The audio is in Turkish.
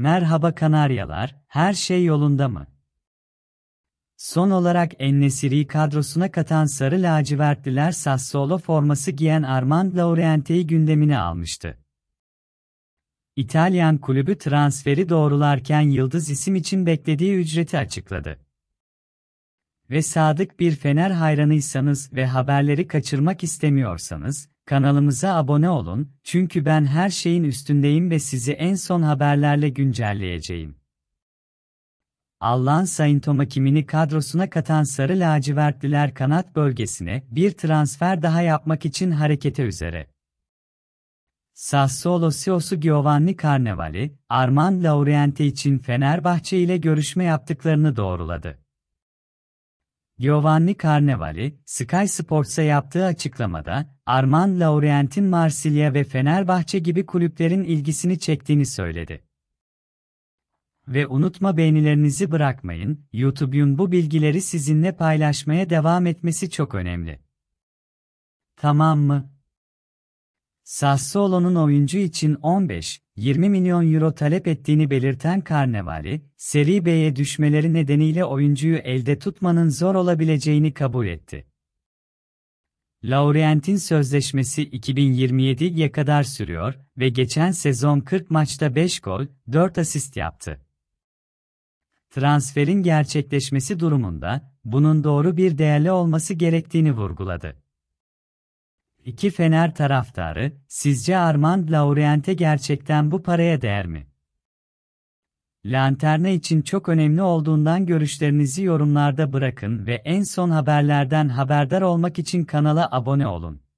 Merhaba Kanaryalar, her şey yolunda mı? Son olarak Ennesiri kadrosuna katan sarı lacivertliler Sassolo forması giyen Armand Laurente'yi gündemine almıştı. İtalyan kulübü transferi doğrularken yıldız isim için beklediği ücreti açıkladı. Ve sadık bir Fener hayranıysanız ve haberleri kaçırmak istemiyorsanız, Kanalımıza abone olun, çünkü ben her şeyin üstündeyim ve sizi en son haberlerle güncelleyeceğim. Allan Saintoma kimini kadrosuna katan Sarı Lacivertliler kanat bölgesine bir transfer daha yapmak için harekete üzere. Sassuolo CEO'su Giovanni Carnevali, Arman Laurenti için Fenerbahçe ile görüşme yaptıklarını doğruladı. Giovanni Carnevali, Sky Sports'a yaptığı açıklamada, Arman Laurent'in Marsilya ve Fenerbahçe gibi kulüplerin ilgisini çektiğini söyledi. Ve unutma beğenilerinizi bırakmayın, YouTube'un bu bilgileri sizinle paylaşmaya devam etmesi çok önemli. Tamam mı? Sassuolo'nun oyuncu için 15-20 milyon euro talep ettiğini belirten Carnevali, seri B'ye düşmeleri nedeniyle oyuncuyu elde tutmanın zor olabileceğini kabul etti. Laurent'in sözleşmesi 2027'ye kadar sürüyor ve geçen sezon 40 maçta 5 gol, 4 asist yaptı. Transferin gerçekleşmesi durumunda bunun doğru bir değerli olması gerektiğini vurguladı. İki Fener taraftarı, sizce Armand Laurent'e gerçekten bu paraya değer mi? Lanterna için çok önemli olduğundan görüşlerinizi yorumlarda bırakın ve en son haberlerden haberdar olmak için kanala abone olun.